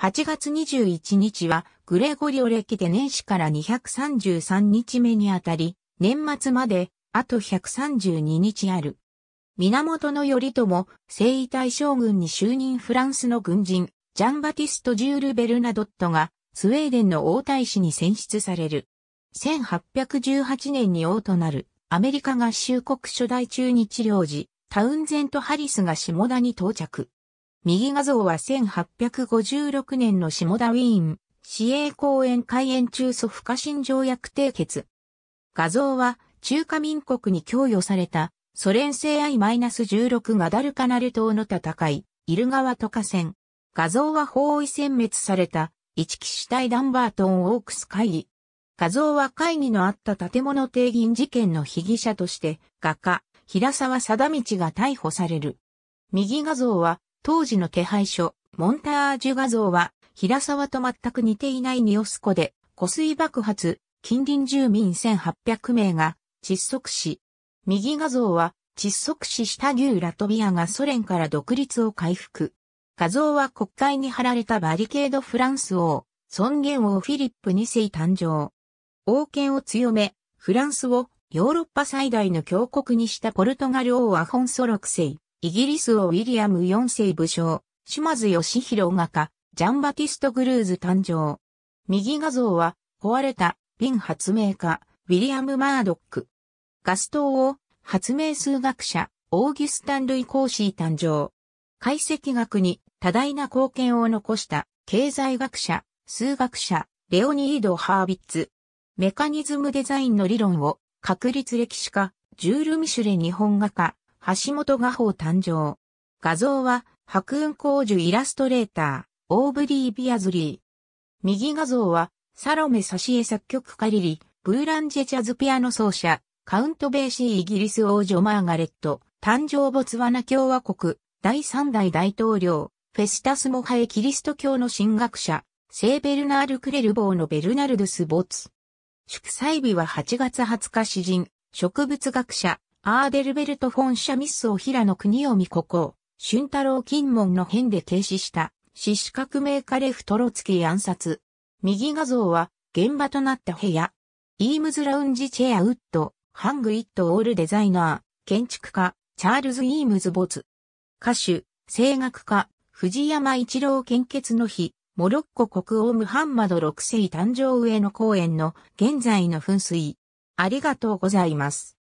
8月21日はグレゴリオ歴で年始から233日目にあたり、年末まであと132日ある。源頼朝、征夷大将軍に就任フランスの軍人、ジャンバティスト・ジュール・ベルナドットが、スウェーデンの王太子に選出される。1818年に王となる、アメリカ合衆国初代中日領事、タウンゼント・ハリスが下田に到着。右画像は1856年の下田ウィーン、市営公園開園中祖父可新条約締結。画像は中華民国に供与されたソ連製 I-16 ガダルカナル島の戦い、イル川渡河戦。画像は包囲殲滅された一騎士隊ダンバートン・オークス会議。画像は会議のあった建物定銀事件の被疑者として画家、平沢貞道が逮捕される。右画像は当時の手配書、モンタージュ画像は、平沢と全く似ていないニオスコで、湖水爆発、近隣住民1800名が窒息死。右画像は窒息死した牛ラトビアがソ連から独立を回復。画像は国会に貼られたバリケードフランス王、尊厳王フィリップ2世誕生。王権を強め、フランスをヨーロッパ最大の強国にしたポルトガル王アホンソ6世。イギリス王ウィリアム4世武将、島津義弘画家、ジャンバティスト・グルーズ誕生。右画像は、壊れた、瓶発明家、ウィリアム・マードック。ガス灯を、発明数学者、オーギュスタン・ルイ・コーシー誕生。解析学に多大な貢献を残した経済学者、数学者、レオニード・ハービッツ。メカニズムデザインの理論を確率歴史家、ジュール・ミシュレ日本画家、橋本画法誕生。画像は、白雲光樹イラストレーター、オーブリー・ビアズリー。右画像は、サロメ・サシエ作曲カリリ、ブーランジェ・ジャズピアノ奏者、カウント・ベーシー・イギリス王女マーガレット、誕生ボツワナ共和国、第3代大統領、フェスタスモハエ・キリスト教の神学者、聖ベルナール・クレルボーのベルナルドス・ボツ。祝祭日は8月20日詩人、植物学者、アーデルベルト・フォン・シャミスを平野国見ここ、俊太郎金門の変で停止した、死死革命家レフトロツキー暗殺。右画像は、現場となった部屋。イームズ・ラウンジ・チェア・ウッド、ハング・イット・オール・デザイナー、建築家、チャールズ・イームズ・ボツ。歌手、声楽家、藤山一郎献血の日、モロッコ国王ムハンマド6世誕生上の公園の現在の噴水。ありがとうございます。